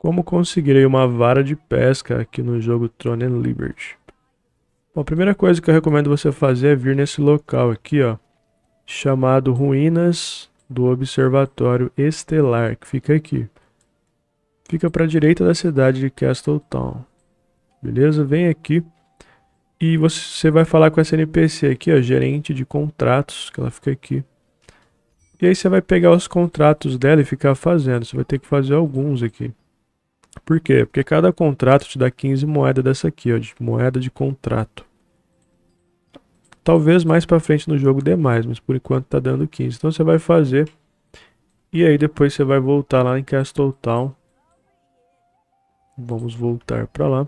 Como conseguirei uma vara de pesca aqui no jogo Throne and Liberty? Bom, a primeira coisa que eu recomendo você fazer é vir nesse local aqui, ó, chamado Ruínas do Observatório Estelar, que fica aqui. Fica para a direita da cidade de Castletown. Beleza? Vem aqui e você vai falar com essa NPC aqui, ó, gerente de contratos, que ela fica aqui. E aí você vai pegar os contratos dela e ficar fazendo. Você vai ter que fazer alguns aqui. Por quê? Porque cada contrato te dá 15 moedas dessa aqui, ó, de moeda de contrato. Talvez mais para frente no jogo dê mais, mas por enquanto tá dando 15. Então você vai fazer e aí depois você vai voltar lá em Castle Town. Vamos voltar para lá.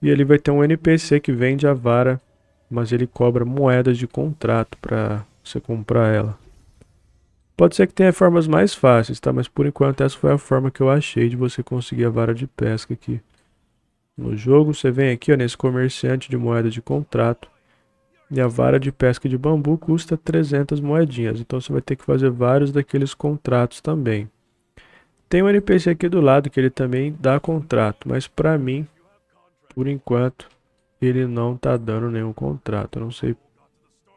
E ele vai ter um NPC que vende a vara, mas ele cobra moedas de contrato para você comprar ela. Pode ser que tenha formas mais fáceis, tá? Mas por enquanto essa foi a forma que eu achei de você conseguir a vara de pesca aqui. No jogo, você vem aqui ó, nesse comerciante de moeda de contrato. E a vara de pesca de bambu custa 300 moedinhas. Então você vai ter que fazer vários daqueles contratos também. Tem um NPC aqui do lado que ele também dá contrato. Mas pra mim, por enquanto, ele não tá dando nenhum contrato. Eu não sei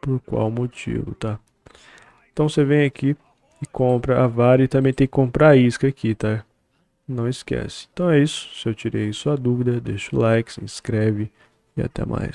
por qual motivo, tá? Então você vem aqui e compra a vara e também tem que comprar a isca aqui, tá? Não esquece. Então é isso. Se eu tirei sua dúvida, deixa o like, se inscreve e até mais.